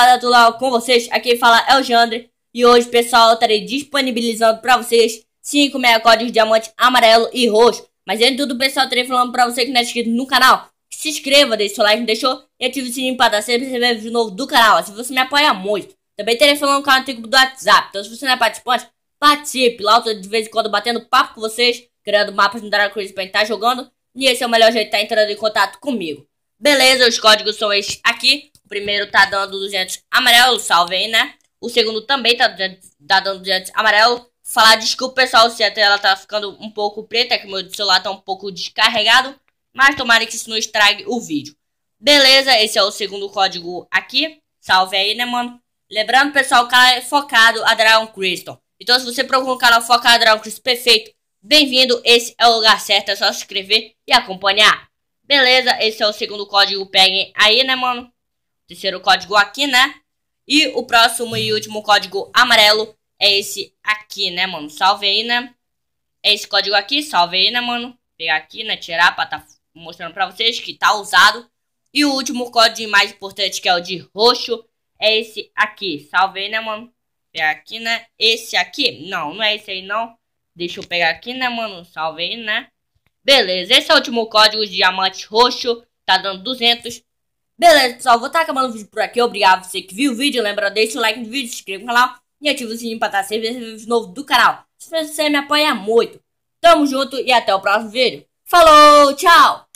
Quadratural com vocês. Aqui fala é o Jandre. E hoje, pessoal, eu estarei disponibilizando para vocês 5 meia códigos diamante amarelo e roxo. Mas antes de tudo, pessoal, eu estarei falando para você que não é inscrito no canal. Se inscreva, deixe seu like, deixou? E ative o sininho para sempre receber vídeo novo do canal. Assim você me apoia muito. Também terei falando com o antigo do WhatsApp. Então, se você não é participante, participe. Lá eu tô de vez em quando batendo papo com vocês, criando mapas no Dragon Cruise pra estar tá jogando. E esse é o melhor jeito de estar tá entrando em contato comigo. Beleza, os códigos são esses aqui primeiro tá dando 200 amarelo, salve aí, né? O segundo também tá, tá dando 200 amarelo. Falar desculpa, pessoal, se a tela tá ficando um pouco preta, que meu celular tá um pouco descarregado. Mas tomara que isso não estrague o vídeo. Beleza, esse é o segundo código aqui. Salve aí, né, mano? Lembrando, pessoal, o canal é focado a Dragon Crystal. Então, se você procura um canal focado a Dragon Crystal perfeito, bem-vindo. Esse é o lugar certo, é só se inscrever e acompanhar. Beleza, esse é o segundo código. Peguem aí, né, mano? terceiro código aqui, né? E o próximo e último código amarelo é esse aqui, né, mano? Salve aí, né? É esse código aqui, salve aí, né, mano? Pegar aqui, né, tirar pra tá mostrando pra vocês que tá usado. E o último código mais importante, que é o de roxo, é esse aqui. Salve aí, né, mano? Pegar aqui, né? Esse aqui? Não, não é esse aí, não. Deixa eu pegar aqui, né, mano? Salve aí, né? Beleza, esse é o último código de diamante roxo. Tá dando 200. Beleza, pessoal, vou estar acabando o vídeo por aqui. Obrigado você que viu o vídeo. Lembra, deixa o like no vídeo, se inscreva no canal e ativa o sininho para estar sempre vídeo novo do canal. Se você me apoia muito. Tamo junto e até o próximo vídeo. Falou, tchau!